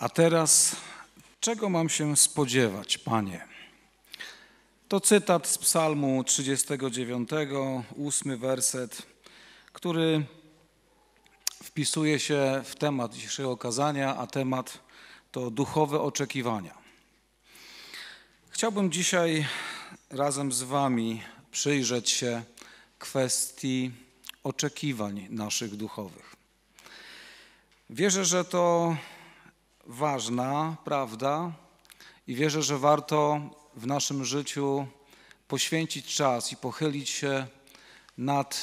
A teraz, czego mam się spodziewać, Panie? To cytat z Psalmu 39, ósmy werset, który wpisuje się w temat dzisiejszego kazania, a temat to duchowe oczekiwania. Chciałbym dzisiaj razem z Wami przyjrzeć się kwestii oczekiwań naszych duchowych. Wierzę, że to ważna prawda i wierzę, że warto w naszym życiu poświęcić czas i pochylić się nad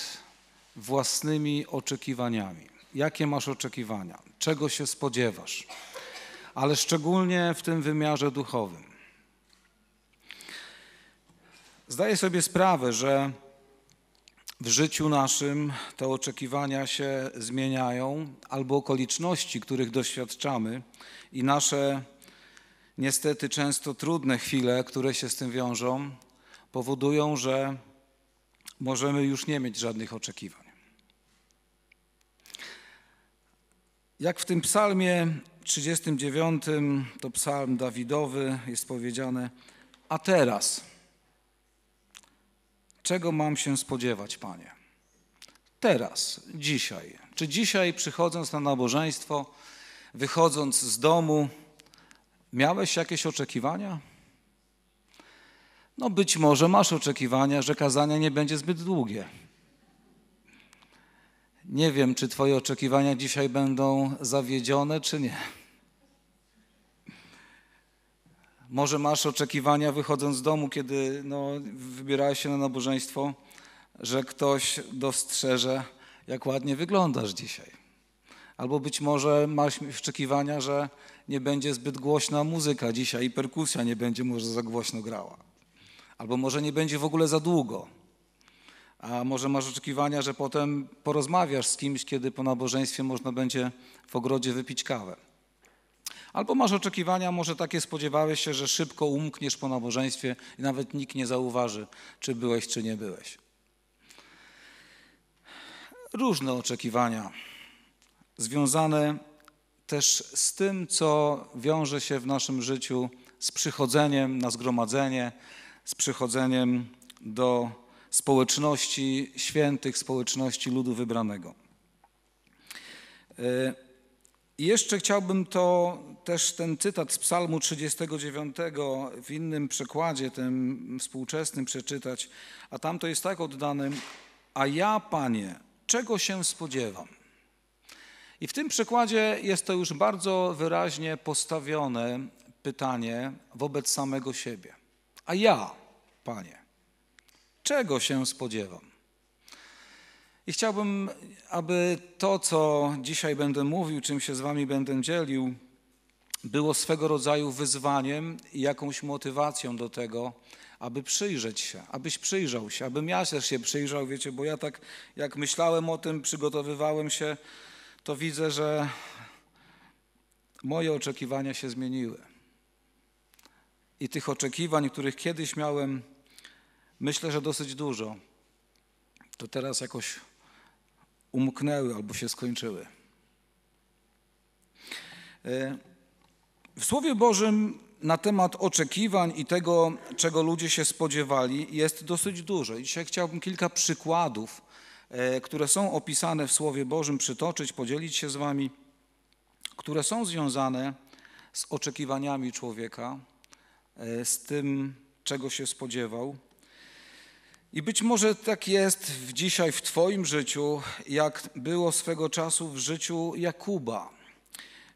własnymi oczekiwaniami. Jakie masz oczekiwania? Czego się spodziewasz? Ale szczególnie w tym wymiarze duchowym. Zdaję sobie sprawę, że w życiu naszym te oczekiwania się zmieniają, albo okoliczności, których doświadczamy, i nasze niestety często trudne chwile, które się z tym wiążą, powodują, że możemy już nie mieć żadnych oczekiwań. Jak w tym psalmie 39, to psalm Dawidowy, jest powiedziane, a teraz. Czego mam się spodziewać, Panie? Teraz, dzisiaj. Czy dzisiaj, przychodząc na nabożeństwo, wychodząc z domu, miałeś jakieś oczekiwania? No, być może masz oczekiwania, że kazanie nie będzie zbyt długie. Nie wiem, czy Twoje oczekiwania dzisiaj będą zawiedzione, czy nie. Może masz oczekiwania wychodząc z domu, kiedy no, wybierałeś się na nabożeństwo, że ktoś dostrzeże, jak ładnie wyglądasz dzisiaj. Albo być może masz oczekiwania, że nie będzie zbyt głośna muzyka dzisiaj i perkusja nie będzie może za głośno grała. Albo może nie będzie w ogóle za długo. A może masz oczekiwania, że potem porozmawiasz z kimś, kiedy po nabożeństwie można będzie w ogrodzie wypić kawę. Albo masz oczekiwania, może takie spodziewałeś się, że szybko umkniesz po nabożeństwie i nawet nikt nie zauważy, czy byłeś, czy nie byłeś. Różne oczekiwania, związane też z tym, co wiąże się w naszym życiu z przychodzeniem na zgromadzenie, z przychodzeniem do społeczności świętych, społeczności ludu wybranego. Y, i jeszcze chciałbym to też ten cytat z Psalmu 39 w innym przekładzie, tym współczesnym, przeczytać, a tam to jest tak oddane: A ja, panie, czego się spodziewam? I w tym przekładzie jest to już bardzo wyraźnie postawione pytanie wobec samego siebie. A ja, panie, czego się spodziewam? I chciałbym, aby to, co dzisiaj będę mówił, czym się z Wami będę dzielił, było swego rodzaju wyzwaniem i jakąś motywacją do tego, aby przyjrzeć się, abyś przyjrzał się, abym ja też się przyjrzał, wiecie, bo ja tak jak myślałem o tym, przygotowywałem się, to widzę, że moje oczekiwania się zmieniły. I tych oczekiwań, których kiedyś miałem, myślę, że dosyć dużo, to teraz jakoś umknęły albo się skończyły. E, w Słowie Bożym na temat oczekiwań i tego, czego ludzie się spodziewali, jest dosyć dużo. I dzisiaj chciałbym kilka przykładów, e, które są opisane w Słowie Bożym, przytoczyć, podzielić się z Wami, które są związane z oczekiwaniami człowieka, e, z tym, czego się spodziewał. I być może tak jest dzisiaj w Twoim życiu, jak było swego czasu w życiu Jakuba.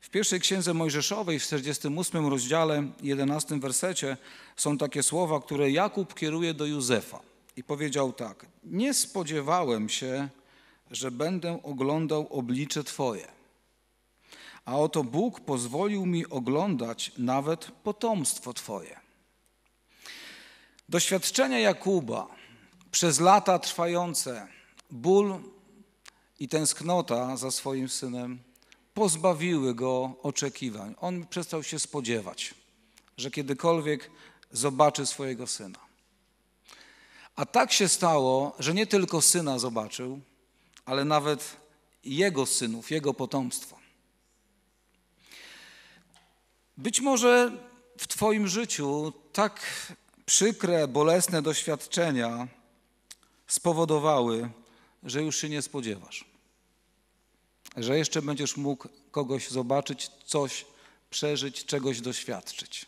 W pierwszej księdze Mojżeszowej, w 48 rozdziale, 11 wersecie, są takie słowa, które Jakub kieruje do Józefa. I powiedział tak: Nie spodziewałem się, że będę oglądał oblicze Twoje. A oto Bóg pozwolił mi oglądać nawet potomstwo Twoje. Doświadczenie Jakuba przez lata trwające ból i tęsknota za swoim synem pozbawiły go oczekiwań. On przestał się spodziewać, że kiedykolwiek zobaczy swojego syna. A tak się stało, że nie tylko syna zobaczył, ale nawet jego synów, jego potomstwo. Być może w Twoim życiu tak przykre, bolesne doświadczenia spowodowały, że już się nie spodziewasz. Że jeszcze będziesz mógł kogoś zobaczyć, coś przeżyć, czegoś doświadczyć.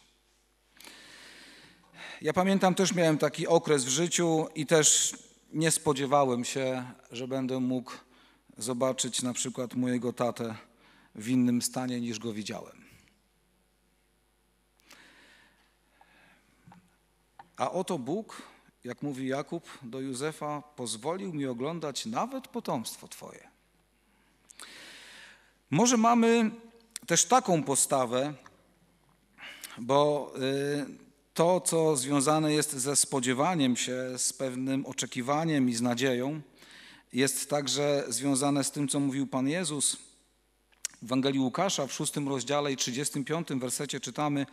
Ja pamiętam też miałem taki okres w życiu i też nie spodziewałem się, że będę mógł zobaczyć na przykład mojego tatę w innym stanie niż go widziałem. A oto Bóg jak mówi Jakub do Józefa, pozwolił mi oglądać nawet potomstwo Twoje. Może mamy też taką postawę, bo y, to, co związane jest ze spodziewaniem się, z pewnym oczekiwaniem i z nadzieją, jest także związane z tym, co mówił Pan Jezus. W Ewangelii Łukasza w szóstym rozdziale i 35 wersecie czytamy: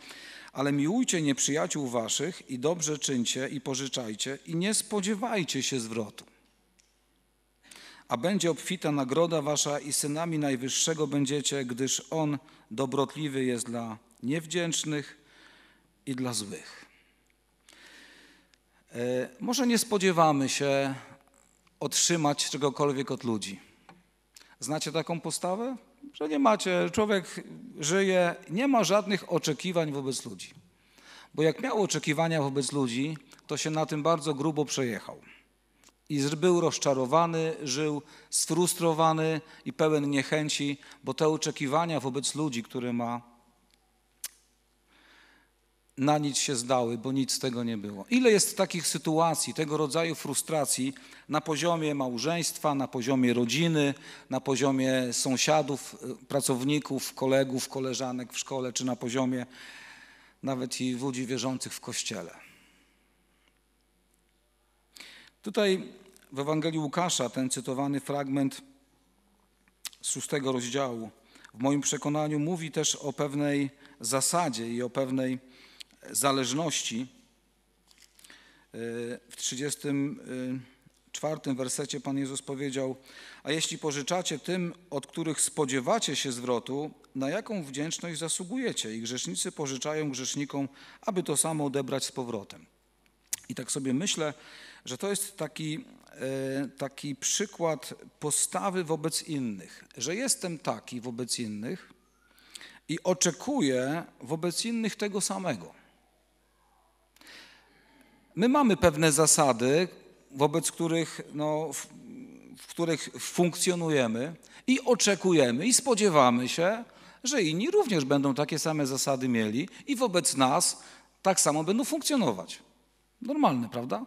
ale miłujcie nieprzyjaciół waszych i dobrze czyńcie i pożyczajcie i nie spodziewajcie się zwrotu. A będzie obfita nagroda wasza i synami Najwyższego będziecie, gdyż On dobrotliwy jest dla niewdzięcznych i dla złych. E, może nie spodziewamy się otrzymać czegokolwiek od ludzi. Znacie taką postawę? że nie macie, człowiek żyje, nie ma żadnych oczekiwań wobec ludzi. Bo jak miał oczekiwania wobec ludzi, to się na tym bardzo grubo przejechał. I był rozczarowany, żył sfrustrowany i pełen niechęci, bo te oczekiwania wobec ludzi, które ma, na nic się zdały, bo nic z tego nie było. Ile jest takich sytuacji, tego rodzaju frustracji na poziomie małżeństwa, na poziomie rodziny, na poziomie sąsiadów, y, pracowników, kolegów, koleżanek w szkole, czy na poziomie nawet i ludzi wierzących w kościele. Tutaj w Ewangelii Łukasza ten cytowany fragment z szóstego rozdziału w moim przekonaniu mówi też o pewnej zasadzie i o pewnej zależności. E, w 34 e, wersecie Pan Jezus powiedział: A jeśli pożyczacie tym, od których spodziewacie się zwrotu, na jaką wdzięczność zasługujecie? I grzesznicy pożyczają grzesznikom, aby to samo odebrać z powrotem. I tak sobie myślę, że to jest taki, e, taki przykład postawy wobec innych, że jestem taki wobec innych i oczekuję wobec innych tego samego. My mamy pewne zasady, wobec których, no, w, w których funkcjonujemy i oczekujemy i spodziewamy się, że inni również będą takie same zasady mieli i wobec nas tak samo będą funkcjonować. Normalne, prawda?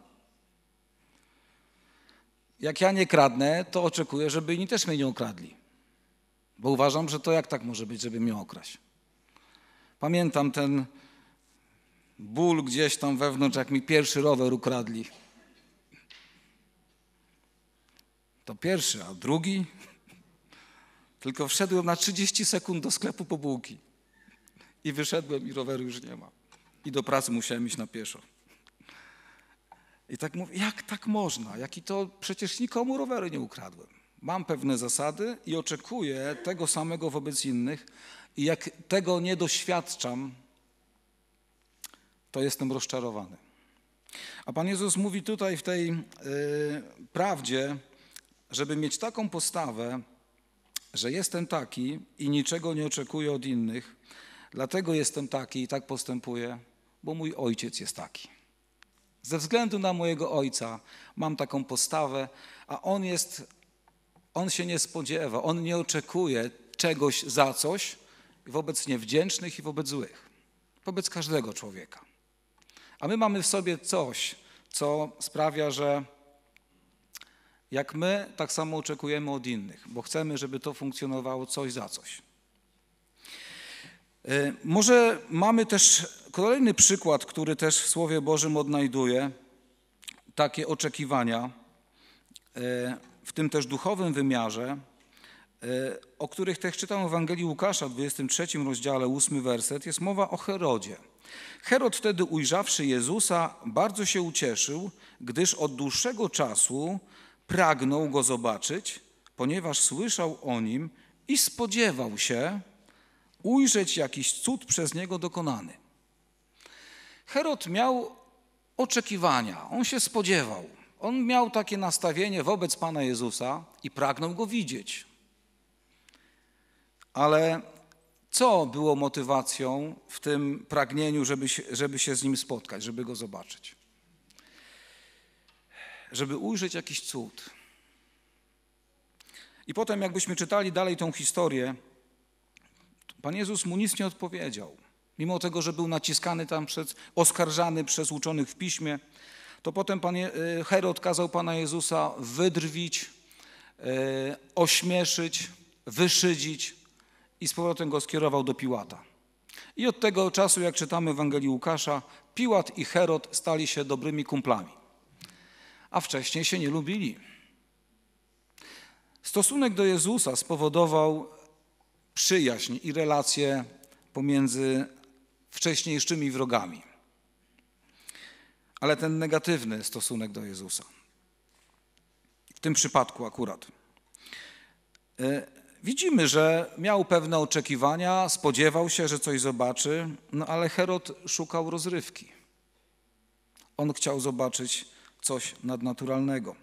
Jak ja nie kradnę, to oczekuję, żeby inni też mnie nie okradli. Bo uważam, że to jak tak może być, żeby mnie okraść. Pamiętam ten ból gdzieś tam wewnątrz, jak mi pierwszy rower ukradli. To pierwszy, a drugi? Tylko wszedłem na 30 sekund do sklepu po bułki. I wyszedłem i roweru już nie ma. I do pracy musiałem iść na pieszo. I tak mówię, jak tak można? Jaki to przecież nikomu rowery nie ukradłem. Mam pewne zasady i oczekuję tego samego wobec innych. I jak tego nie doświadczam, to jestem rozczarowany. A Pan Jezus mówi tutaj w tej yy, prawdzie, żeby mieć taką postawę, że jestem taki i niczego nie oczekuję od innych, dlatego jestem taki i tak postępuję, bo mój ojciec jest taki. Ze względu na mojego ojca mam taką postawę, a on jest, on się nie spodziewa, on nie oczekuje czegoś za coś wobec niewdzięcznych i wobec złych, wobec każdego człowieka. A my mamy w sobie coś, co sprawia, że jak my, tak samo oczekujemy od innych, bo chcemy, żeby to funkcjonowało coś za coś. Y, może mamy też kolejny przykład, który też w Słowie Bożym odnajduje takie oczekiwania, y, w tym też duchowym wymiarze, y, o których też czytam w Ewangelii Łukasza w 23 rozdziale, 8 werset, jest mowa o Herodzie. Herod wtedy ujrzawszy Jezusa, bardzo się ucieszył, gdyż od dłuższego czasu pragnął go zobaczyć, ponieważ słyszał o nim i spodziewał się ujrzeć jakiś cud przez niego dokonany. Herod miał oczekiwania, on się spodziewał. On miał takie nastawienie wobec Pana Jezusa i pragnął go widzieć. Ale co było motywacją w tym pragnieniu, żeby, żeby się z nim spotkać, żeby go zobaczyć? Żeby ujrzeć jakiś cud. I potem, jakbyśmy czytali dalej tą historię, Pan Jezus mu nic nie odpowiedział. Mimo tego, że był naciskany tam przez, oskarżany przez uczonych w piśmie, to potem pan y, Herod kazał Pana Jezusa wydrwić, y, ośmieszyć, wyszydzić, i z powrotem go skierował do Piłata. I od tego czasu, jak czytamy w Ewangelii Łukasza, Piłat i Herod stali się dobrymi kumplami, a wcześniej się nie lubili. Stosunek do Jezusa spowodował przyjaźń i relacje pomiędzy wcześniejszymi wrogami. Ale ten negatywny stosunek do Jezusa. W tym przypadku akurat. E, Widzimy, że miał pewne oczekiwania, spodziewał się, że coś zobaczy, no ale Herod szukał rozrywki. On chciał zobaczyć coś nadnaturalnego.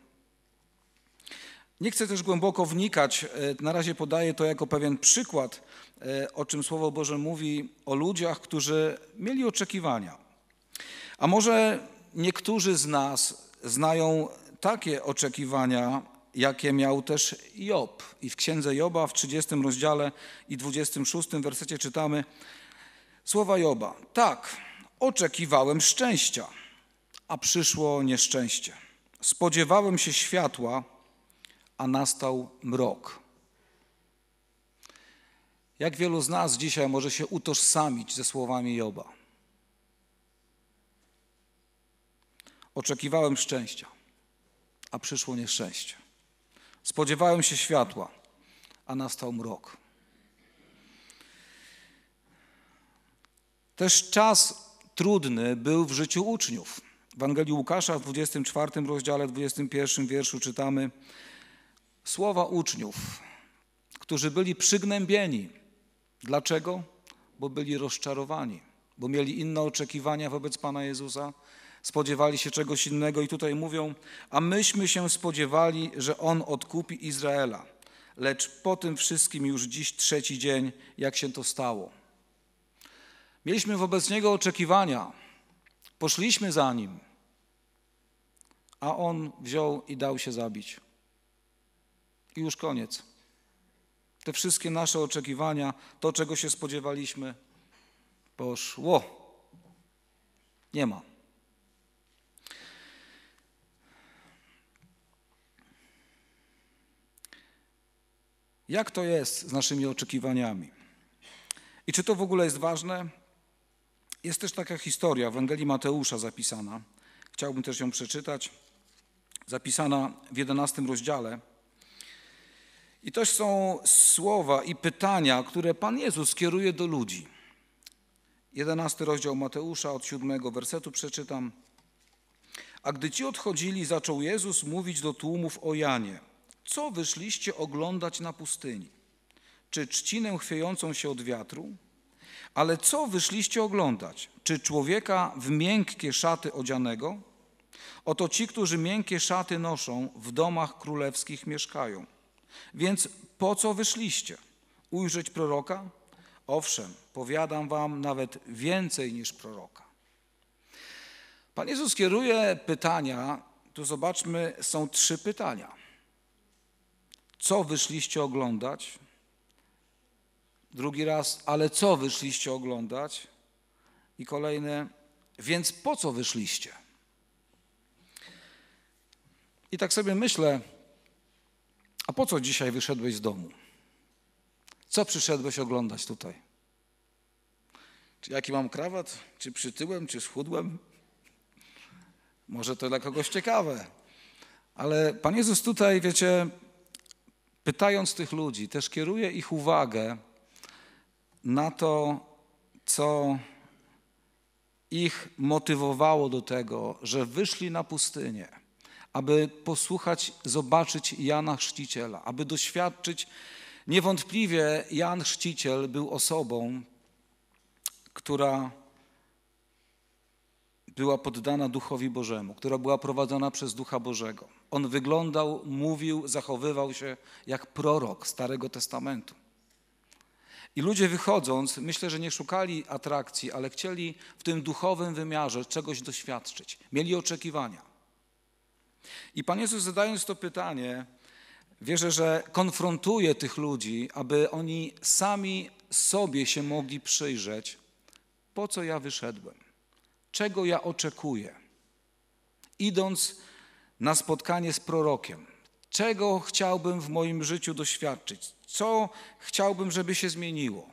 Nie chcę też głęboko wnikać, e, na razie podaję to jako pewien przykład, e, o czym Słowo Boże mówi o ludziach, którzy mieli oczekiwania. A może niektórzy z nas znają takie oczekiwania, jakie miał też Job. I w księdze Joba w 30 rozdziale i 26 wersecie czytamy słowa Joba. Tak, oczekiwałem szczęścia, a przyszło nieszczęście. Spodziewałem się światła, a nastał mrok. Jak wielu z nas dzisiaj może się utożsamić ze słowami Joba? Oczekiwałem szczęścia, a przyszło nieszczęście. Spodziewałem się światła, a nastał mrok. Też czas trudny był w życiu uczniów. W Ewangelii Łukasza w 24 rozdziale, 21 wierszu czytamy słowa uczniów, którzy byli przygnębieni. Dlaczego? Bo byli rozczarowani, bo mieli inne oczekiwania wobec Pana Jezusa spodziewali się czegoś innego i tutaj mówią, a myśmy się spodziewali, że On odkupi Izraela. Lecz po tym wszystkim już dziś trzeci dzień, jak się to stało. Mieliśmy wobec Niego oczekiwania, poszliśmy za Nim, a On wziął i dał się zabić. I już koniec. Te wszystkie nasze oczekiwania, to czego się spodziewaliśmy, poszło. Nie ma. Jak to jest z naszymi oczekiwaniami? I czy to w ogóle jest ważne? Jest też taka historia w Ewangelii Mateusza zapisana. Chciałbym też ją przeczytać. Zapisana w 11 rozdziale. I to są słowa i pytania, które Pan Jezus kieruje do ludzi. 11 rozdział Mateusza od 7 wersetu przeczytam. A gdy ci odchodzili, zaczął Jezus mówić do tłumów o Janie – co wyszliście oglądać na pustyni? Czy trzcinę chwiejącą się od wiatru? Ale co wyszliście oglądać? Czy człowieka w miękkie szaty odzianego? Oto ci, którzy miękkie szaty noszą, w domach królewskich mieszkają. Więc po co wyszliście? Ujrzeć proroka? Owszem, powiadam wam nawet więcej niż proroka. Pan Jezus kieruje pytania, tu zobaczmy, są trzy pytania co wyszliście oglądać? Drugi raz, ale co wyszliście oglądać? I kolejne, więc po co wyszliście? I tak sobie myślę, a po co dzisiaj wyszedłeś z domu? Co przyszedłeś oglądać tutaj? Czy jaki mam krawat? Czy przytyłem, czy schudłem? Może to dla kogoś ciekawe. Ale Pan Jezus tutaj, wiecie, pytając tych ludzi, też kieruje ich uwagę na to, co ich motywowało do tego, że wyszli na pustynię, aby posłuchać, zobaczyć Jana Chrzciciela, aby doświadczyć. Niewątpliwie Jan Chrzciciel był osobą, która była poddana Duchowi Bożemu, która była prowadzona przez Ducha Bożego. On wyglądał, mówił, zachowywał się jak prorok Starego Testamentu. I ludzie wychodząc, myślę, że nie szukali atrakcji, ale chcieli w tym duchowym wymiarze czegoś doświadczyć. Mieli oczekiwania. I Pan Jezus zadając to pytanie, wierzę, że konfrontuje tych ludzi, aby oni sami sobie się mogli przyjrzeć, po co ja wyszedłem, czego ja oczekuję. Idąc na spotkanie z prorokiem. Czego chciałbym w moim życiu doświadczyć? Co chciałbym, żeby się zmieniło?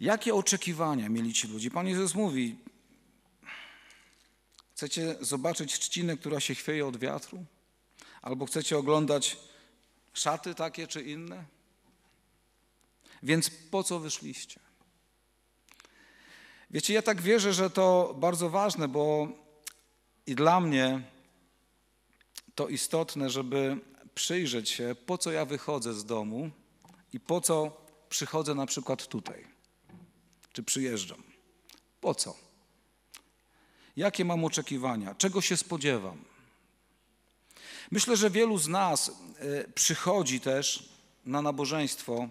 Jakie oczekiwania mieli ci ludzie? Pan Jezus mówi: Chcecie zobaczyć trzcinę, która się chwieje od wiatru? Albo chcecie oglądać szaty takie czy inne? Więc po co wyszliście? Wiecie, ja tak wierzę, że to bardzo ważne, bo i dla mnie to istotne, żeby przyjrzeć się, po co ja wychodzę z domu i po co przychodzę na przykład tutaj, czy przyjeżdżam. Po co? Jakie mam oczekiwania? Czego się spodziewam? Myślę, że wielu z nas y, przychodzi też na nabożeństwo,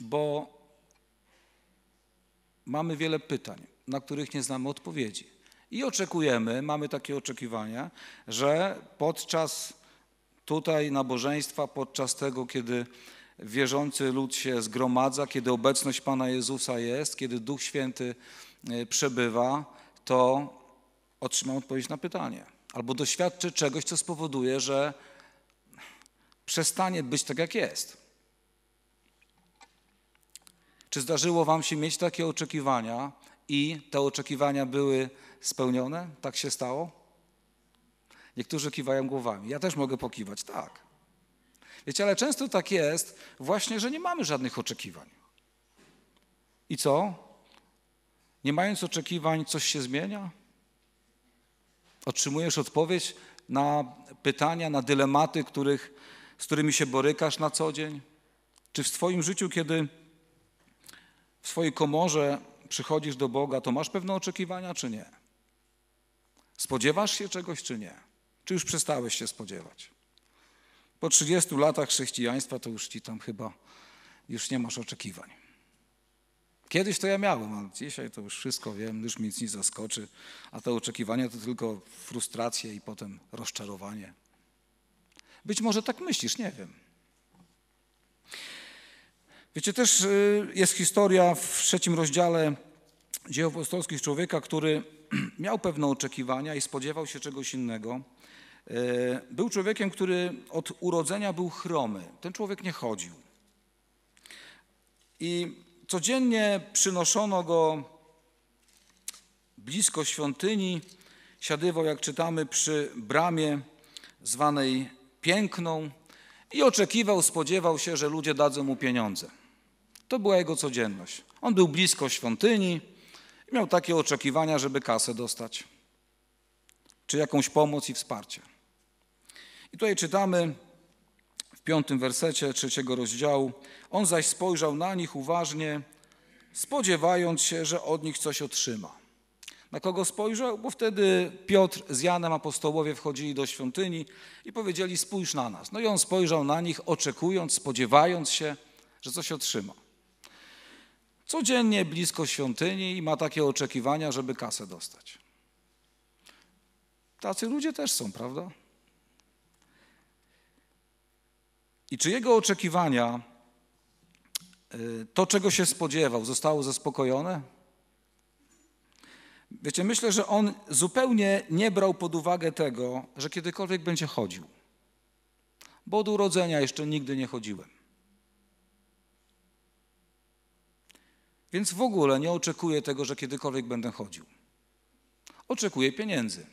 bo mamy wiele pytań, na których nie znamy odpowiedzi. I oczekujemy, mamy takie oczekiwania, że podczas tutaj nabożeństwa, podczas tego, kiedy wierzący lud się zgromadza, kiedy obecność Pana Jezusa jest, kiedy Duch Święty y, przebywa, to otrzyma odpowiedź na pytanie. Albo doświadczy czegoś, co spowoduje, że przestanie być tak, jak jest. Czy zdarzyło Wam się mieć takie oczekiwania, i te oczekiwania były spełnione? Tak się stało? Niektórzy kiwają głowami. Ja też mogę pokiwać, tak. Wiecie, ale często tak jest właśnie, że nie mamy żadnych oczekiwań. I co? Nie mając oczekiwań, coś się zmienia? Otrzymujesz odpowiedź na pytania, na dylematy, których, z którymi się borykasz na co dzień? Czy w swoim życiu, kiedy w swojej komorze przychodzisz do Boga, to masz pewne oczekiwania, czy nie? Spodziewasz się czegoś, czy nie? Czy już przestałeś się spodziewać? Po 30 latach chrześcijaństwa to już ci tam chyba już nie masz oczekiwań. Kiedyś to ja miałem, ale dzisiaj to już wszystko wiem, już mi nic nie zaskoczy, a te oczekiwania to tylko frustracje i potem rozczarowanie. Być może tak myślisz, nie wiem. Wiecie, też y, jest historia w trzecim rozdziale dzieł apostolskich człowieka, który miał pewne oczekiwania i spodziewał się czegoś innego. Y, był człowiekiem, który od urodzenia był chromy. Ten człowiek nie chodził. I codziennie przynoszono go blisko świątyni. Siadywał, jak czytamy, przy bramie zwanej Piękną i oczekiwał, spodziewał się, że ludzie dadzą mu pieniądze. To była jego codzienność. On był blisko świątyni i miał takie oczekiwania, żeby kasę dostać, czy jakąś pomoc i wsparcie. I tutaj czytamy w piątym wersecie trzeciego rozdziału: On zaś spojrzał na nich uważnie, spodziewając się, że od nich coś otrzyma. Na kogo spojrzał? Bo wtedy Piotr z Janem apostołowie wchodzili do świątyni i powiedzieli: Spójrz na nas. No i on spojrzał na nich, oczekując, spodziewając się, że coś otrzyma codziennie blisko świątyni i ma takie oczekiwania, żeby kasę dostać. Tacy ludzie też są, prawda? I czy jego oczekiwania, y, to czego się spodziewał, zostało zaspokojone? Wiecie, myślę, że on zupełnie nie brał pod uwagę tego, że kiedykolwiek będzie chodził. Bo od urodzenia jeszcze nigdy nie chodziłem. Więc w ogóle nie oczekuję tego, że kiedykolwiek będę chodził. Oczekuję pieniędzy.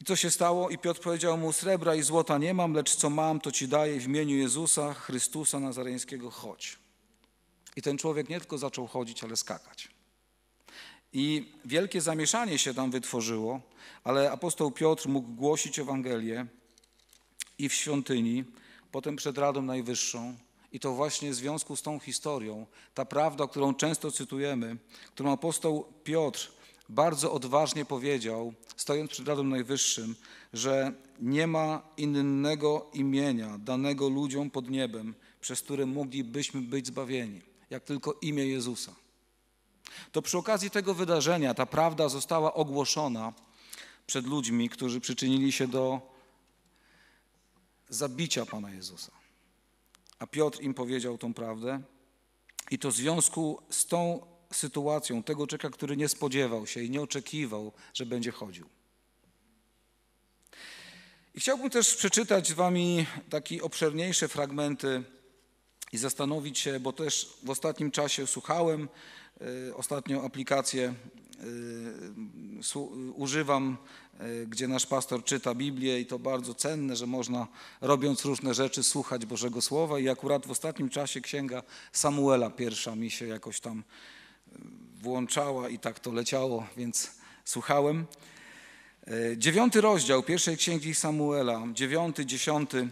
I co się stało? I Piotr powiedział mu: Srebra i złota nie mam, lecz co mam, to ci daję w imieniu Jezusa, Chrystusa Nazareńskiego, chodź. I ten człowiek nie tylko zaczął chodzić, ale skakać. I wielkie zamieszanie się tam wytworzyło, ale apostoł Piotr mógł głosić Ewangelię i w świątyni, potem przed Radą Najwyższą, i to właśnie w związku z tą historią, ta prawda, którą często cytujemy, którą apostoł Piotr bardzo odważnie powiedział, stojąc przed Radą Najwyższym, że nie ma innego imienia danego ludziom pod niebem, przez które moglibyśmy być zbawieni, jak tylko imię Jezusa. To przy okazji tego wydarzenia ta prawda została ogłoszona przed ludźmi, którzy przyczynili się do zabicia Pana Jezusa. A Piotr im powiedział tą prawdę. I to w związku z tą sytuacją tego człowieka, który nie spodziewał się i nie oczekiwał, że będzie chodził. I chciałbym też przeczytać z Wami takie obszerniejsze fragmenty i zastanowić się, bo też w ostatnim czasie słuchałem y, e, ostatnią aplikację Y, y, używam, y, gdzie nasz pastor czyta Biblię i to bardzo cenne, że można robiąc różne rzeczy słuchać Bożego Słowa i akurat w ostatnim czasie księga Samuela pierwsza mi się jakoś tam włączała i tak to leciało, więc słuchałem. Dziewiąty rozdział pierwszej księgi Samuela, dziewiąty, dziesiąty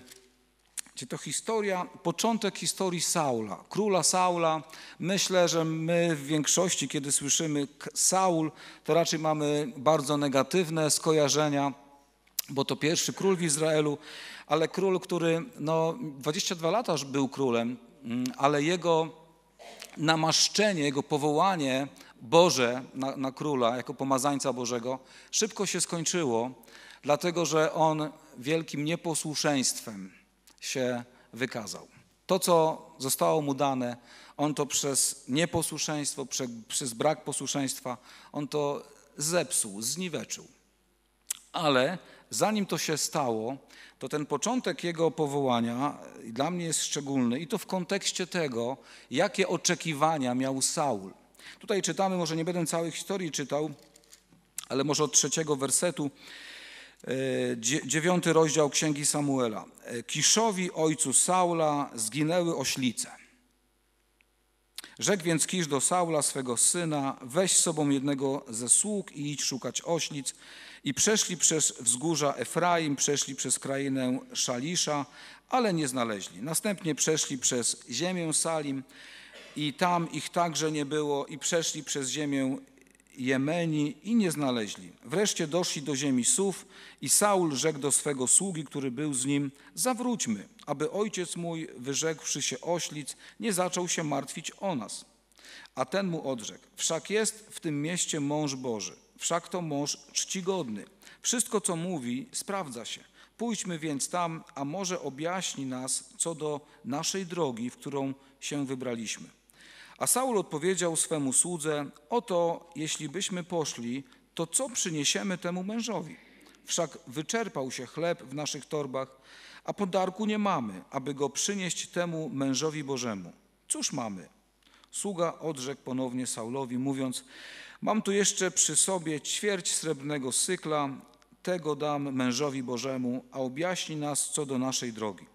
Czyli to historia, początek historii Saula, króla Saula. Myślę, że my w większości, kiedy słyszymy Saul, to raczej mamy bardzo negatywne skojarzenia, bo to pierwszy król w Izraelu, ale król, który no, 22 lata już był królem, mm, ale jego namaszczenie, jego powołanie Boże na, na króla, jako pomazańca Bożego, szybko się skończyło, dlatego że on wielkim nieposłuszeństwem, się wykazał. To, co zostało mu dane, on to przez nieposłuszeństwo, przez brak posłuszeństwa, on to zepsuł, zniweczył. Ale zanim to się stało, to ten początek jego powołania dla mnie jest szczególny i to w kontekście tego, jakie oczekiwania miał Saul. Tutaj czytamy, może nie będę całej historii czytał, ale może od trzeciego wersetu. E, dziewiąty rozdział Księgi Samuela. E, Kiszowi, ojcu Saula, zginęły oślice. Rzekł więc Kisz do Saula, swego syna, weź z sobą jednego ze sług i idź szukać oślic. I przeszli przez wzgórza Efraim, przeszli przez krainę Szalisza, ale nie znaleźli. Następnie przeszli przez ziemię Salim i tam ich także nie było i przeszli przez ziemię Jemeni i nie znaleźli. Wreszcie doszli do ziemi Suf i Saul rzekł do swego sługi, który był z nim, zawróćmy, aby ojciec mój, wyrzekłszy się oślic, nie zaczął się martwić o nas. A ten mu odrzekł, wszak jest w tym mieście mąż Boży, wszak to mąż czcigodny. Wszystko, co mówi, sprawdza się. Pójdźmy więc tam, a może objaśni nas co do naszej drogi, w którą się wybraliśmy. A Saul odpowiedział swemu słudze: Oto, jeśli byśmy poszli, to co przyniesiemy temu mężowi? Wszak wyczerpał się chleb w naszych torbach, a podarku nie mamy, aby go przynieść temu mężowi Bożemu. Cóż mamy? Sługa odrzekł ponownie Saulowi, mówiąc: Mam tu jeszcze przy sobie ćwierć srebrnego sykla, tego dam mężowi Bożemu, a objaśni nas co do naszej drogi.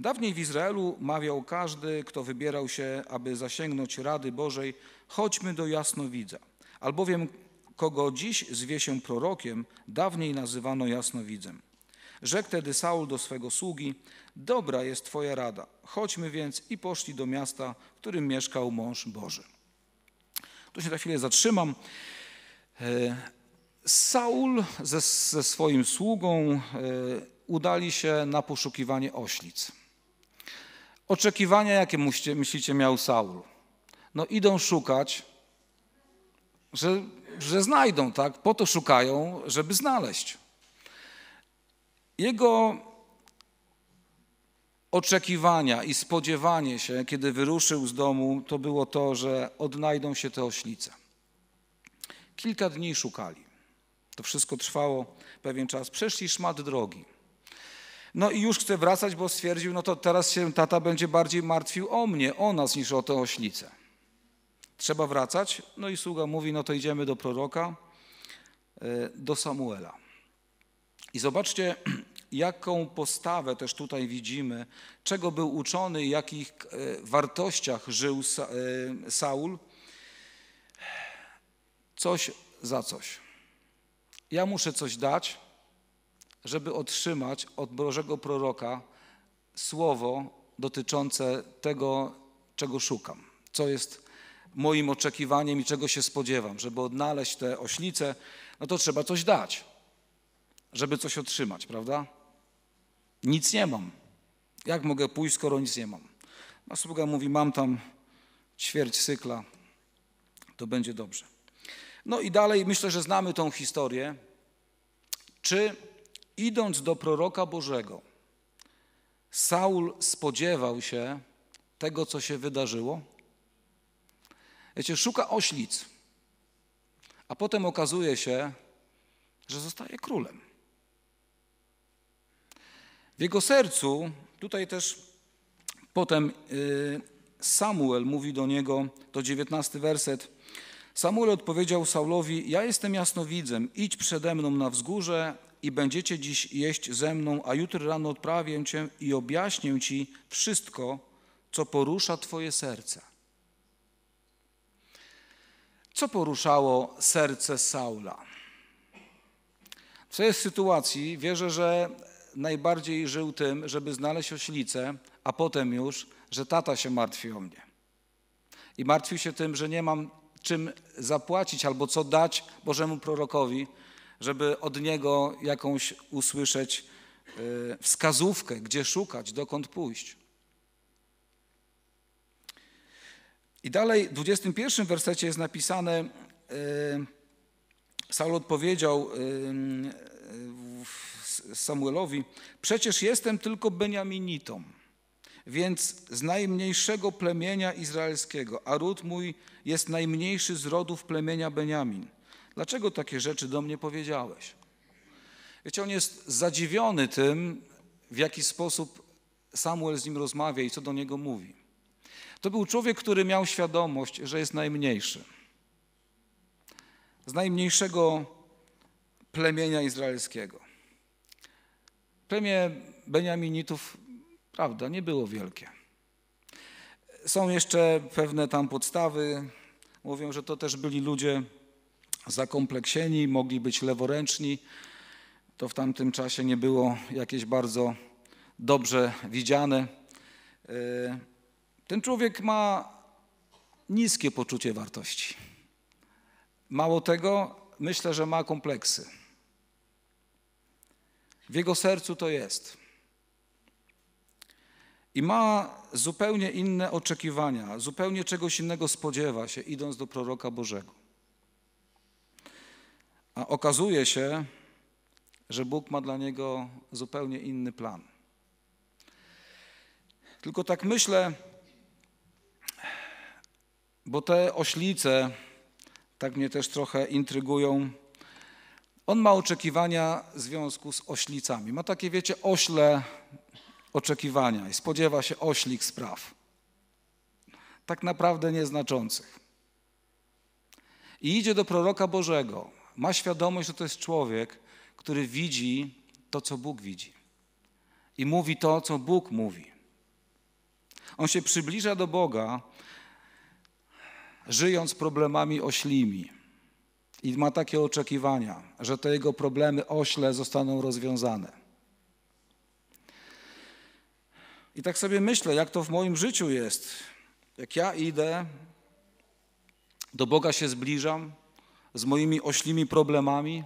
Dawniej w Izraelu mawiał każdy, kto wybierał się, aby zasięgnąć rady Bożej, chodźmy do jasnowidza. Albowiem kogo dziś zwie się prorokiem, dawniej nazywano jasnowidzem. Rzekł tedy Saul do swego sługi: Dobra jest Twoja rada, chodźmy więc i poszli do miasta, w którym mieszkał mąż Boży. Tu się na chwilę zatrzymam. E, Saul ze, ze swoim sługą e, udali się na poszukiwanie oślic. Oczekiwania, jakie myślicie, miał Saul? No idą szukać, że, że znajdą, tak? Po to szukają, żeby znaleźć. Jego oczekiwania i spodziewanie się, kiedy wyruszył z domu, to było to, że odnajdą się te oślice. Kilka dni szukali. To wszystko trwało pewien czas. Przeszli szmat drogi. No i już chce wracać, bo stwierdził, no to teraz się tata będzie bardziej martwił o mnie, o nas niż o tę oślicę. Trzeba wracać. No i sługa mówi, no to idziemy do proroka, e, do Samuela. I zobaczcie, jaką postawę też tutaj widzimy, czego był uczony, jakich e, wartościach żył e, Saul. Coś za coś. Ja muszę coś dać, żeby otrzymać od Bożego proroka słowo dotyczące tego, czego szukam, co jest moim oczekiwaniem i czego się spodziewam. Żeby odnaleźć te oślice, no to trzeba coś dać, żeby coś otrzymać, prawda? Nic nie mam. Jak mogę pójść, skoro nic nie mam? A no, sługa mówi, mam tam ćwierć cykla, to będzie dobrze. No i dalej myślę, że znamy tą historię. Czy idąc do proroka Bożego, Saul spodziewał się tego, co się wydarzyło? Wiecie, szuka oślic, a potem okazuje się, że zostaje królem. W jego sercu, tutaj też potem y, Samuel mówi do niego, to dziewiętnasty werset, Samuel odpowiedział Saulowi, ja jestem jasnowidzem, idź przede mną na wzgórze, i będziecie dziś jeść ze mną, a jutro rano odprawię cię i objaśnię ci wszystko, co porusza twoje serce. Co poruszało serce Saula? W tej sytuacji wierzę, że najbardziej żył tym, żeby znaleźć oślicę, a potem już, że tata się martwi o mnie. I martwił się tym, że nie mam czym zapłacić albo co dać Bożemu prorokowi, żeby od Niego jakąś usłyszeć e, wskazówkę, gdzie szukać, dokąd pójść. I dalej w 21 wersecie jest napisane, e, Saul odpowiedział e, Samuelowi, przecież jestem tylko Beniaminitą, więc z najmniejszego plemienia izraelskiego, a ród mój jest najmniejszy z rodów plemienia Beniamin. Dlaczego takie rzeczy do mnie powiedziałeś? Wiecie, on jest zadziwiony tym, w jaki sposób Samuel z nim rozmawia i co do niego mówi. To był człowiek, który miał świadomość, że jest najmniejszy. Z najmniejszego plemienia izraelskiego. Plemię Beniaminitów, prawda, nie było wielkie. Są jeszcze pewne tam podstawy. Mówią, że to też byli ludzie zakompleksieni, mogli być leworęczni. To w tamtym czasie nie było jakieś bardzo dobrze widziane. E, ten człowiek ma niskie poczucie wartości. Mało tego, myślę, że ma kompleksy. W jego sercu to jest. I ma zupełnie inne oczekiwania, zupełnie czegoś innego spodziewa się, idąc do proroka Bożego. A okazuje się, że Bóg ma dla niego zupełnie inny plan. Tylko tak myślę, bo te oślice tak mnie też trochę intrygują. On ma oczekiwania w związku z oślicami. Ma takie, wiecie, ośle oczekiwania i spodziewa się oślik spraw. Tak naprawdę nieznaczących. I idzie do proroka Bożego, ma świadomość, że to jest człowiek, który widzi to, co Bóg widzi. I mówi to, co Bóg mówi. On się przybliża do Boga, żyjąc problemami oślimi. I ma takie oczekiwania, że te jego problemy ośle zostaną rozwiązane. I tak sobie myślę, jak to w moim życiu jest. Jak ja idę, do Boga się zbliżam, z moimi oślimi problemami,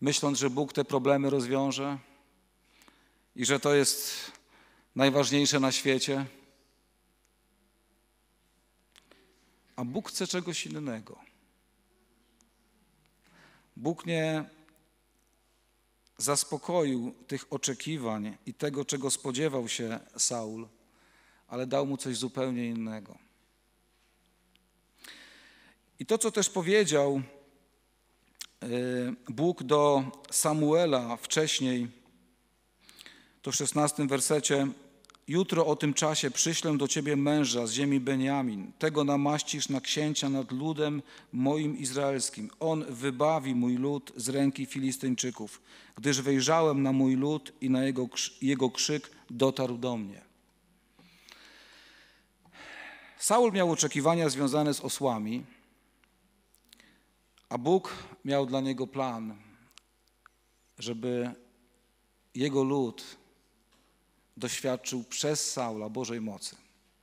myśląc, że Bóg te problemy rozwiąże i że to jest najważniejsze na świecie. A Bóg chce czegoś innego. Bóg nie zaspokoił tych oczekiwań i tego, czego spodziewał się Saul, ale dał mu coś zupełnie innego. I to, co też powiedział y, Bóg do Samuela wcześniej, to w szesnastym wersecie, Jutro o tym czasie przyślę do ciebie męża z ziemi Beniamin. Tego namaścisz na księcia nad ludem moim izraelskim. On wybawi mój lud z ręki Filistyńczyków, gdyż wejrzałem na mój lud i na jego, jego krzyk dotarł do mnie. Saul miał oczekiwania związane z osłami. A Bóg miał dla niego plan, żeby jego lud doświadczył przez Saula Bożej mocy,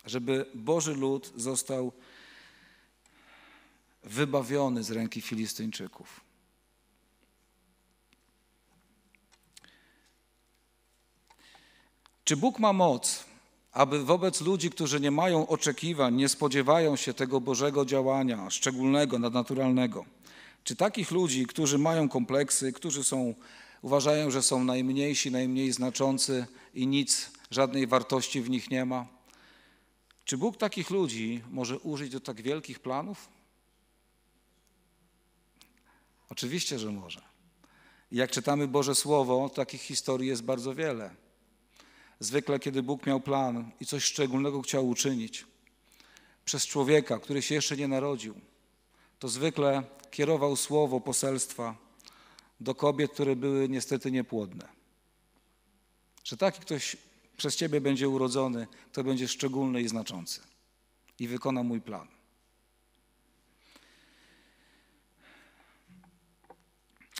żeby Boży lud został wybawiony z ręki Filistyńczyków. Czy Bóg ma moc, aby wobec ludzi, którzy nie mają oczekiwań, nie spodziewają się tego Bożego działania, szczególnego, nadnaturalnego? Czy takich ludzi, którzy mają kompleksy, którzy są, uważają, że są najmniejsi, najmniej znaczący i nic, żadnej wartości w nich nie ma, czy Bóg takich ludzi może użyć do tak wielkich planów? Oczywiście, że może. Jak czytamy Boże Słowo, takich historii jest bardzo wiele. Zwykle, kiedy Bóg miał plan i coś szczególnego chciał uczynić przez człowieka, który się jeszcze nie narodził, to zwykle kierował słowo poselstwa do kobiet, które były niestety niepłodne. Że taki ktoś przez Ciebie będzie urodzony, to będzie szczególny i znaczący i wykona mój plan.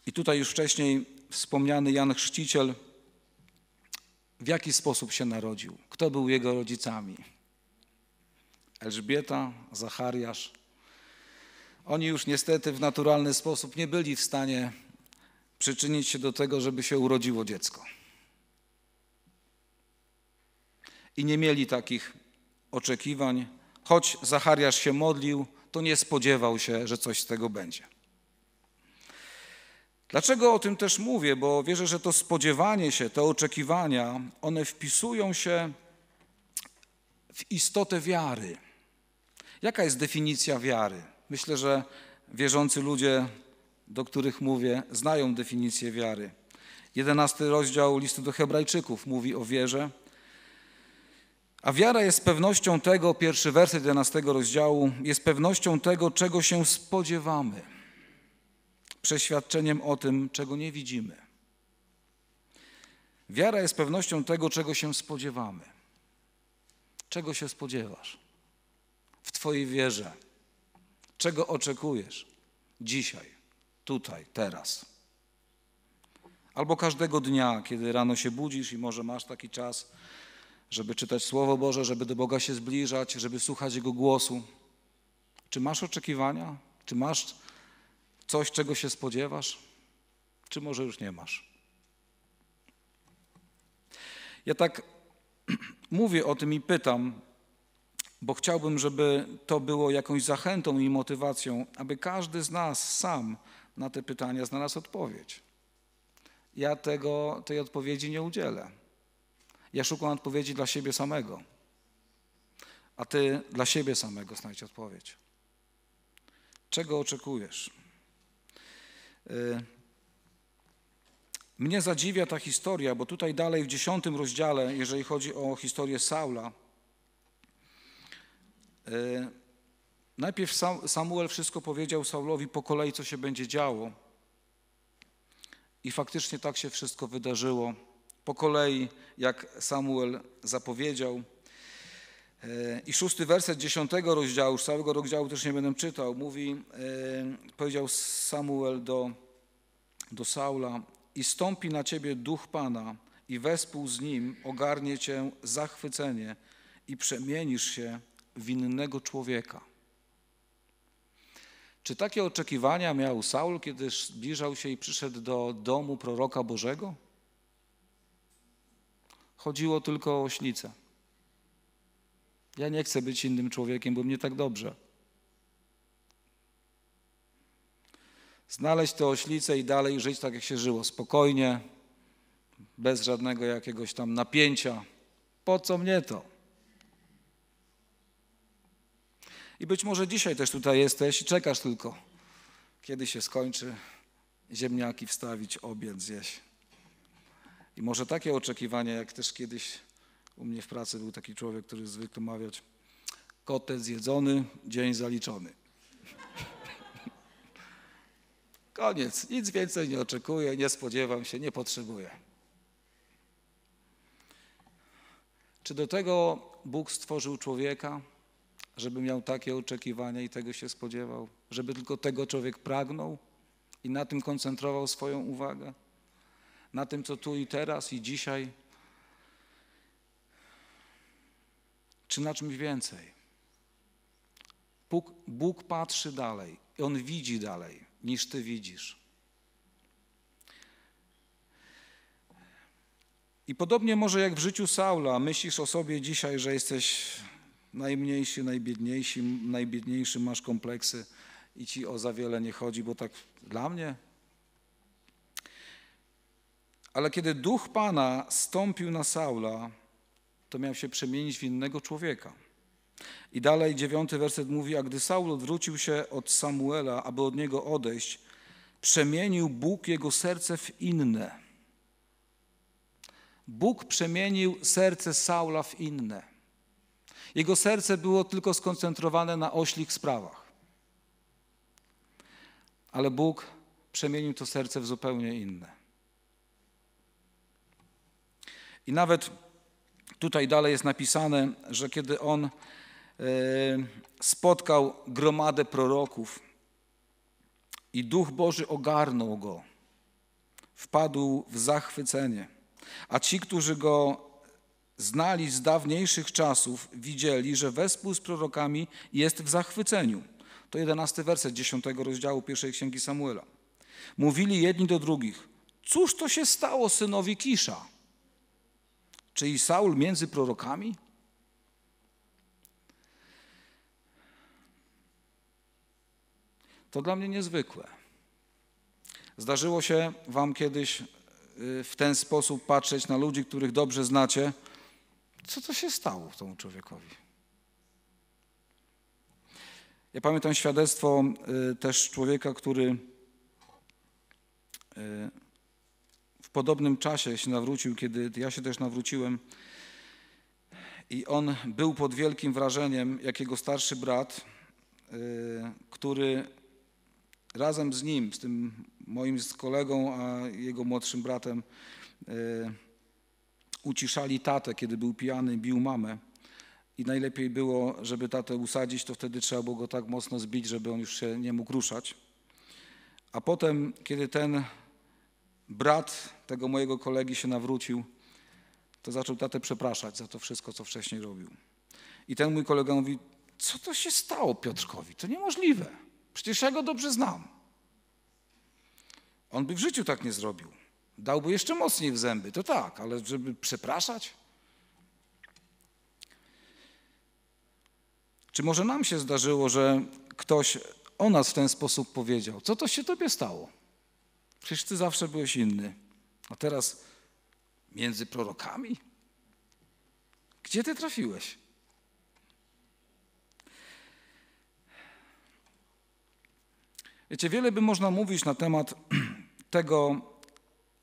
I tutaj już wcześniej wspomniany Jan Chrzciciel, w jaki sposób się narodził, kto był jego rodzicami. Elżbieta, Zachariasz, oni już niestety w naturalny sposób nie byli w stanie przyczynić się do tego, żeby się urodziło dziecko. I nie mieli takich oczekiwań. Choć Zachariasz się modlił, to nie spodziewał się, że coś z tego będzie. Dlaczego o tym też mówię? Bo wierzę, że to spodziewanie się, te oczekiwania, one wpisują się w istotę wiary. Jaka jest definicja wiary? Myślę, że wierzący ludzie, do których mówię, znają definicję wiary. Jedenasty rozdział listu do Hebrajczyków mówi o wierze. A wiara jest pewnością tego, pierwszy werset 11 rozdziału, jest pewnością tego, czego się spodziewamy, przeświadczeniem o tym, czego nie widzimy. Wiara jest pewnością tego, czego się spodziewamy. Czego się spodziewasz w Twojej wierze? Czego oczekujesz dzisiaj, tutaj, teraz? Albo każdego dnia, kiedy rano się budzisz i może masz taki czas, żeby czytać Słowo Boże, żeby do Boga się zbliżać, żeby słuchać Jego głosu. Czy masz oczekiwania? Czy masz coś, czego się spodziewasz? Czy może już nie masz? Ja tak mówię o tym i pytam, bo chciałbym, żeby to było jakąś zachętą i motywacją, aby każdy z nas sam na te pytania znalazł odpowiedź. Ja tego, tej odpowiedzi nie udzielę. Ja szukam odpowiedzi dla siebie samego. A ty dla siebie samego znajdź odpowiedź. Czego oczekujesz? Y, mnie zadziwia ta historia, bo tutaj dalej w dziesiątym rozdziale, jeżeli chodzi o historię Saula, E, najpierw Samuel wszystko powiedział Saulowi po kolei, co się będzie działo. I faktycznie tak się wszystko wydarzyło. Po kolei, jak Samuel zapowiedział. E, I szósty werset dziesiątego rozdziału, już całego rozdziału też nie będę czytał, mówi, e, powiedział Samuel do, do Saula, i stąpi na ciebie duch Pana i wespół z nim ogarnie cię zachwycenie i przemienisz się winnego człowieka. Czy takie oczekiwania miał Saul, kiedy zbliżał się i przyszedł do domu proroka Bożego? Chodziło tylko o ślicę. Ja nie chcę być innym człowiekiem, bo mnie tak dobrze. Znaleźć tę oślicę i dalej żyć tak, jak się żyło, spokojnie, bez żadnego jakiegoś tam napięcia. Po co mnie to? I być może dzisiaj też tutaj jesteś i czekasz tylko, kiedy się skończy ziemniaki wstawić, obiad zjeść. I może takie oczekiwanie, jak też kiedyś u mnie w pracy był taki człowiek, który zwykł mawiać "Kotę zjedzony, dzień zaliczony. Koniec. Nic więcej nie oczekuję, nie spodziewam się, nie potrzebuję. Czy do tego Bóg stworzył człowieka? żeby miał takie oczekiwania i tego się spodziewał, żeby tylko tego człowiek pragnął i na tym koncentrował swoją uwagę, na tym, co tu i teraz i dzisiaj, czy na czymś więcej. Bóg, Bóg patrzy dalej i On widzi dalej niż Ty widzisz. I podobnie może jak w życiu Saula, myślisz o sobie dzisiaj, że jesteś najmniejszy, najbiedniejszy, najbiedniejszy masz kompleksy i ci o za wiele nie chodzi, bo tak dla mnie. Ale kiedy duch Pana stąpił na Saula, to miał się przemienić w innego człowieka. I dalej dziewiąty werset mówi, a gdy Saul odwrócił się od Samuela, aby od niego odejść, przemienił Bóg jego serce w inne. Bóg przemienił serce Saula w inne. Jego serce było tylko skoncentrowane na oślich sprawach. Ale Bóg przemienił to serce w zupełnie inne. I nawet tutaj dalej jest napisane, że kiedy on e, spotkał gromadę proroków i Duch Boży ogarnął go, wpadł w zachwycenie. A ci, którzy go znali z dawniejszych czasów, widzieli, że wespół z prorokami jest w zachwyceniu. To jedenasty werset dziesiątego rozdziału pierwszej księgi Samuela. Mówili jedni do drugich, cóż to się stało synowi Kisza? Czy i Saul między prorokami? To dla mnie niezwykłe. Zdarzyło się wam kiedyś y, w ten sposób patrzeć na ludzi, których dobrze znacie, co to się stało temu człowiekowi? Ja pamiętam świadectwo y, też człowieka, który y, w podobnym czasie się nawrócił, kiedy ja się też nawróciłem. I on był pod wielkim wrażeniem, jak jego starszy brat, y, który razem z nim, z tym moim kolegą, a jego młodszym bratem, uciszali tatę, kiedy był pijany, bił mamę. I najlepiej było, żeby tatę usadzić, to wtedy trzeba było go tak mocno zbić, żeby on już się nie mógł ruszać. A potem, kiedy ten brat tego mojego kolegi się nawrócił, to zaczął tatę przepraszać za to wszystko, co wcześniej robił. I ten mój kolega mówi, co to się stało Piotrkowi? To niemożliwe. Przecież ja go dobrze znam. On by w życiu tak nie zrobił. Dałby jeszcze mocniej w zęby, to tak, ale żeby przepraszać? Czy może nam się zdarzyło, że ktoś o nas w ten sposób powiedział? Co to się tobie stało? Przecież ty zawsze byłeś inny. A teraz między prorokami? Gdzie ty trafiłeś? Wiecie, wiele by można mówić na temat tego,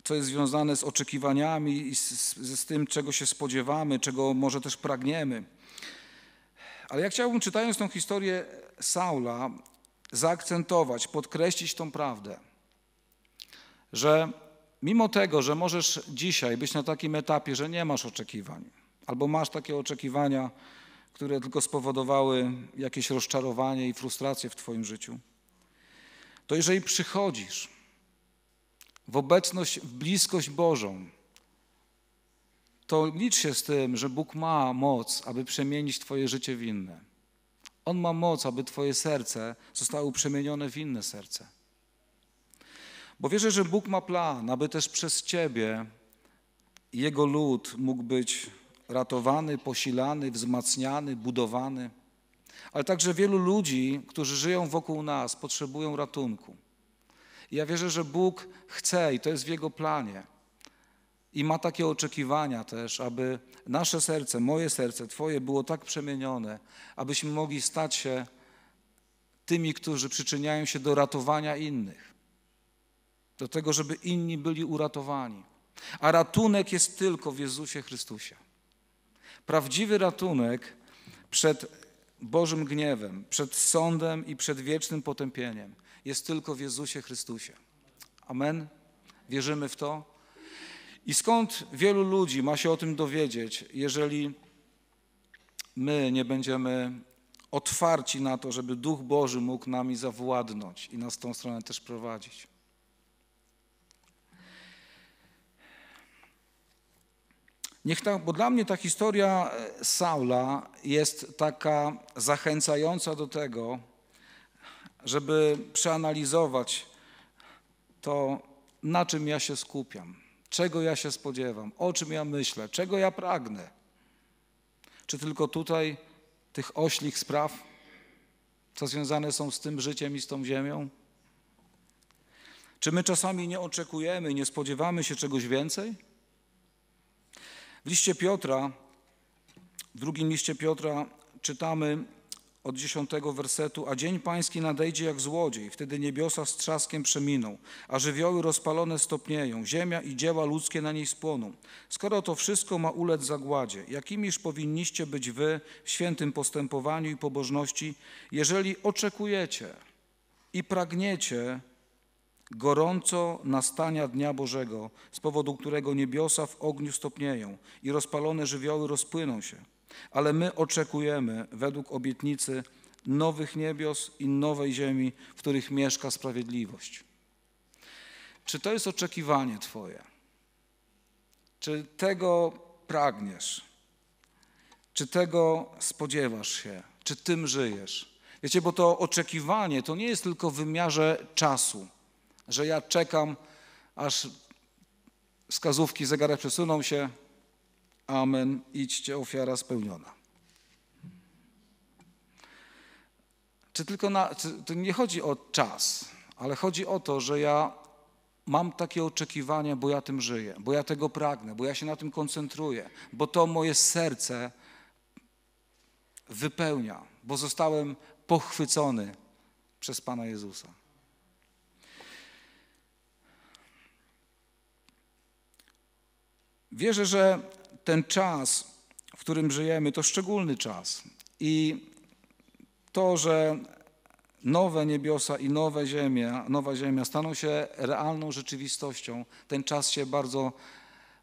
co jest związane z oczekiwaniami i z, z tym, czego się spodziewamy, czego może też pragniemy. Ale ja chciałbym, czytając tą historię Saula, zaakcentować, podkreślić tą prawdę, że mimo tego, że możesz dzisiaj być na takim etapie, że nie masz oczekiwań, albo masz takie oczekiwania, które tylko spowodowały jakieś rozczarowanie i frustrację w Twoim życiu, to jeżeli przychodzisz w obecność, w bliskość Bożą, to licz się z tym, że Bóg ma moc, aby przemienić Twoje życie w inne. On ma moc, aby Twoje serce zostało przemienione w inne serce. Bo wierzę, że Bóg ma plan, aby też przez Ciebie Jego lud mógł być ratowany, posilany, wzmacniany, budowany. Ale także wielu ludzi, którzy żyją wokół nas, potrzebują ratunku. I ja wierzę, że Bóg chce i to jest w Jego planie. I ma takie oczekiwania też, aby nasze serce, moje serce, Twoje było tak przemienione, abyśmy mogli stać się tymi, którzy przyczyniają się do ratowania innych, do tego, żeby inni byli uratowani. A ratunek jest tylko w Jezusie Chrystusie. Prawdziwy ratunek przed Bożym gniewem, przed sądem i przed wiecznym potępieniem jest tylko w Jezusie Chrystusie. Amen. Wierzymy w to. I skąd wielu ludzi ma się o tym dowiedzieć, jeżeli my nie będziemy otwarci na to, żeby Duch Boży mógł nami zawładnąć i nas w tą stronę też prowadzić. Niech ta, bo dla mnie ta historia Saula jest taka zachęcająca do tego, żeby przeanalizować to, na czym ja się skupiam, czego ja się spodziewam, o czym ja myślę, czego ja pragnę. Czy tylko tutaj tych oślich spraw, co związane są z tym życiem i z tą ziemią? Czy my czasami nie oczekujemy, nie spodziewamy się czegoś więcej? W liście Piotra, w drugim liście Piotra czytamy od dziesiątego wersetu, a dzień pański nadejdzie jak złodziej, wtedy niebiosa z trzaskiem przeminą, a żywioły rozpalone stopnieją, ziemia i dzieła ludzkie na niej spłoną. Skoro to wszystko ma ulec zagładzie, jakimiż powinniście być wy w świętym postępowaniu i pobożności, jeżeli oczekujecie i pragniecie gorąco nastania Dnia Bożego, z powodu którego niebiosa w ogniu stopnieją i rozpalone żywioły rozpłyną się – ale my oczekujemy, według obietnicy, nowych niebios i nowej ziemi, w których mieszka sprawiedliwość. Czy to jest oczekiwanie Twoje? Czy tego pragniesz? Czy tego spodziewasz się? Czy tym żyjesz? Wiecie, bo to oczekiwanie to nie jest tylko w wymiarze czasu, że ja czekam, aż wskazówki zegara przesuną się, Amen. Idźcie, ofiara spełniona. Czy tylko na, czy, to nie chodzi o czas, ale chodzi o to, że ja mam takie oczekiwania, bo ja tym żyję, bo ja tego pragnę, bo ja się na tym koncentruję, bo to moje serce wypełnia, bo zostałem pochwycony przez Pana Jezusa. Wierzę, że ten czas, w którym żyjemy, to szczególny czas. I to, że nowe niebiosa i nowe ziemia, nowa ziemia staną się realną rzeczywistością, ten czas się bardzo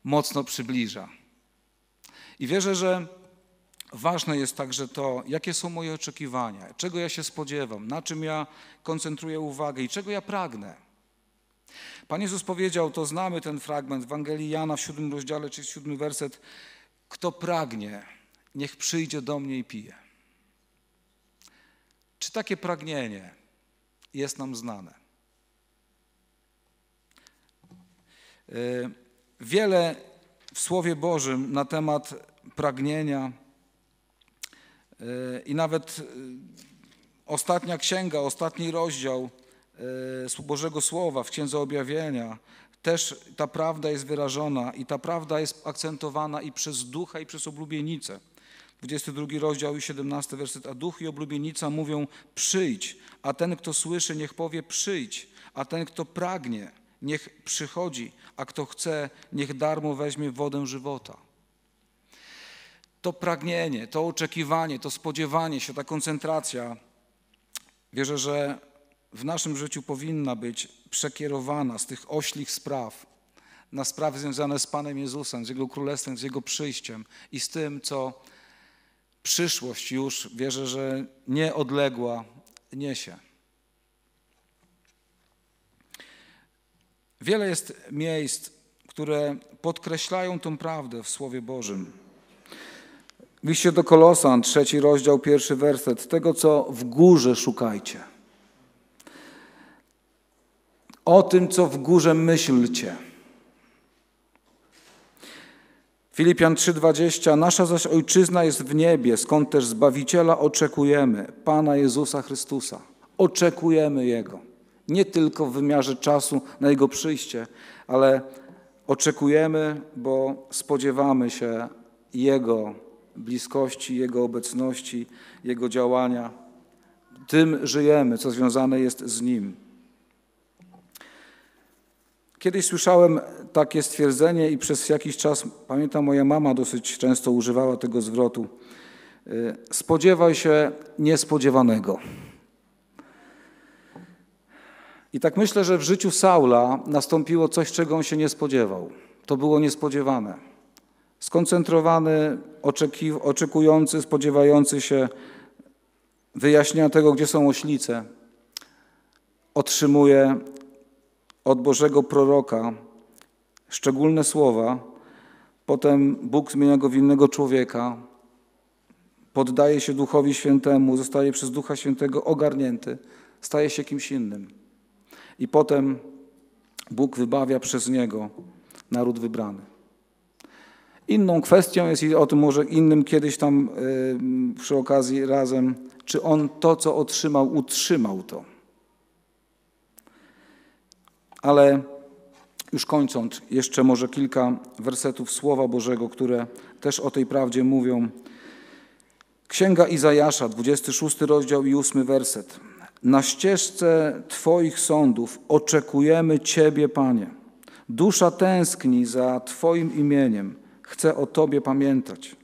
mocno przybliża. I wierzę, że ważne jest także to, jakie są moje oczekiwania, czego ja się spodziewam, na czym ja koncentruję uwagę i czego ja pragnę. Pan Jezus powiedział, to znamy ten fragment w Ewangelii Jana w siódmym rozdziale, czyli siódmy werset. Kto pragnie, niech przyjdzie do mnie i pije. Czy takie pragnienie jest nam znane? Y, wiele w Słowie Bożym na temat pragnienia y, i nawet y, ostatnia księga, ostatni rozdział Bożego Słowa, w Księdze Objawienia, też ta prawda jest wyrażona i ta prawda jest akcentowana i przez ducha, i przez oblubienicę. 22 rozdział i 17 werset. A duch i oblubienica mówią przyjdź, a ten, kto słyszy, niech powie przyjdź, a ten, kto pragnie, niech przychodzi, a kto chce, niech darmo weźmie wodę żywota. To pragnienie, to oczekiwanie, to spodziewanie się, ta koncentracja, wierzę, że w naszym życiu powinna być przekierowana z tych oślich spraw na sprawy związane z Panem Jezusem, z Jego Królestwem, z Jego przyjściem i z tym, co przyszłość już, wierzę, że nieodległa niesie. Wiele jest miejsc, które podkreślają tą prawdę w Słowie Bożym. W liście do Kolosan, trzeci rozdział, pierwszy werset. Tego, co w górze szukajcie. O tym, co w górze myślcie. Filipian 3:20 Nasza zaś ojczyzna jest w niebie, skąd też Zbawiciela oczekujemy, Pana Jezusa Chrystusa. Oczekujemy Jego. Nie tylko w wymiarze czasu na Jego przyjście, ale oczekujemy, bo spodziewamy się Jego bliskości, Jego obecności, Jego działania. Tym żyjemy, co związane jest z Nim. Kiedyś słyszałem takie stwierdzenie i przez jakiś czas, pamiętam, moja mama dosyć często używała tego zwrotu. Y, spodziewaj się niespodziewanego. I tak myślę, że w życiu Saula nastąpiło coś, czego on się nie spodziewał. To było niespodziewane. Skoncentrowany, oczekujący, spodziewający się wyjaśnienia tego, gdzie są oślice, otrzymuje od Bożego proroka szczególne słowa, potem Bóg zmienia go w innego człowieka, poddaje się Duchowi Świętemu, zostaje przez Ducha Świętego ogarnięty, staje się kimś innym. I potem Bóg wybawia przez niego naród wybrany. Inną kwestią jest, i o tym może innym kiedyś tam y, przy okazji razem, czy on to, co otrzymał, utrzymał to. Ale już kończąc, jeszcze może kilka wersetów Słowa Bożego, które też o tej prawdzie mówią. Księga Izajasza, 26 rozdział i 8 werset. Na ścieżce Twoich sądów oczekujemy Ciebie, Panie. Dusza tęskni za Twoim imieniem. Chce o Tobie pamiętać.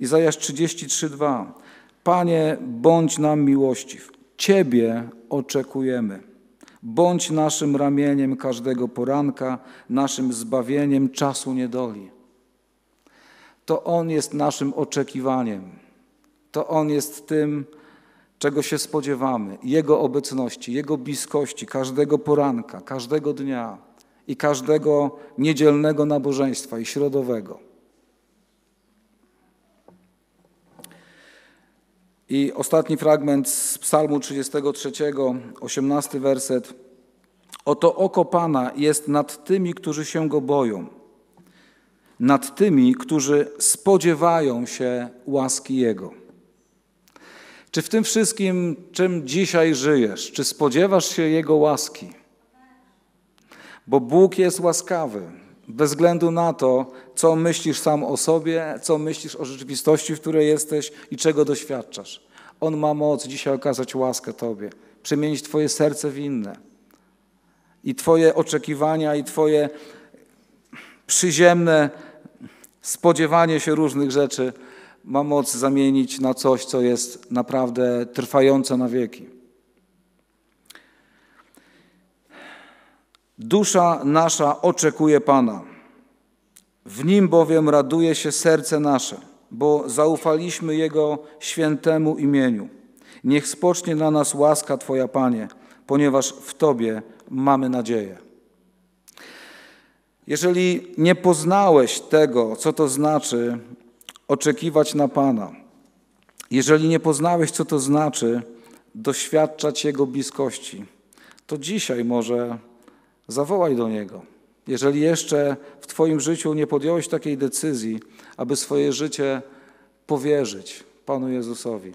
Izajasz 33:2. Panie, bądź nam miłościw. Ciebie oczekujemy. Bądź naszym ramieniem każdego poranka, naszym zbawieniem czasu niedoli. To On jest naszym oczekiwaniem. To On jest tym, czego się spodziewamy, Jego obecności, Jego bliskości każdego poranka, każdego dnia i każdego niedzielnego nabożeństwa i środowego. I ostatni fragment z Psalmu 33, 18 werset. Oto oko Pana jest nad tymi, którzy się go boją, nad tymi, którzy spodziewają się łaski Jego. Czy w tym wszystkim, czym dzisiaj żyjesz, czy spodziewasz się Jego łaski? Bo Bóg jest łaskawy. Bez względu na to, co myślisz sam o sobie, co myślisz o rzeczywistości, w której jesteś i czego doświadczasz. On ma moc dzisiaj okazać łaskę Tobie, przemienić Twoje serce w inne. I Twoje oczekiwania, i Twoje przyziemne spodziewanie się różnych rzeczy ma moc zamienić na coś, co jest naprawdę trwające na wieki. Dusza nasza oczekuje Pana. W nim bowiem raduje się serce nasze, bo zaufaliśmy Jego świętemu imieniu. Niech spocznie na nas łaska Twoja, Panie, ponieważ w Tobie mamy nadzieję. Jeżeli nie poznałeś tego, co to znaczy oczekiwać na Pana, jeżeli nie poznałeś, co to znaczy doświadczać Jego bliskości, to dzisiaj może Zawołaj do Niego. Jeżeli jeszcze w Twoim życiu nie podjąłeś takiej decyzji, aby swoje życie powierzyć Panu Jezusowi,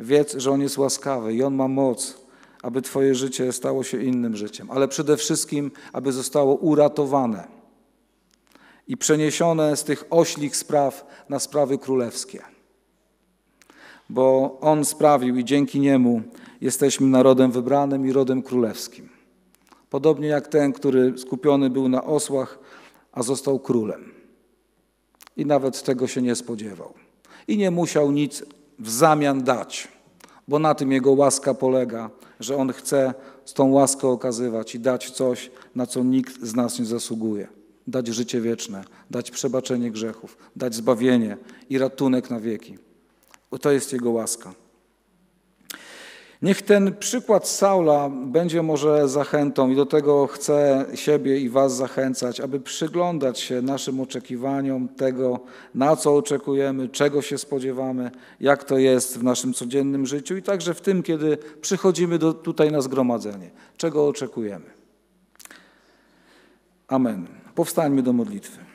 wiedz, że On jest łaskawy i On ma moc, aby Twoje życie stało się innym życiem, ale przede wszystkim, aby zostało uratowane i przeniesione z tych oślich spraw na sprawy królewskie. Bo On sprawił i dzięki Niemu jesteśmy narodem wybranym i rodem królewskim podobnie jak ten, który skupiony był na osłach, a został królem. I nawet tego się nie spodziewał. I nie musiał nic w zamian dać, bo na tym jego łaska polega, że on chce z tą łaską okazywać i dać coś, na co nikt z nas nie zasługuje. Dać życie wieczne, dać przebaczenie grzechów, dać zbawienie i ratunek na wieki. To jest Jego łaska. Niech ten przykład Saula będzie może zachętą i do tego chcę siebie i Was zachęcać, aby przyglądać się naszym oczekiwaniom tego, na co oczekujemy, czego się spodziewamy, jak to jest w naszym codziennym życiu i także w tym, kiedy przychodzimy do, tutaj na zgromadzenie, czego oczekujemy. Amen. Powstańmy do modlitwy.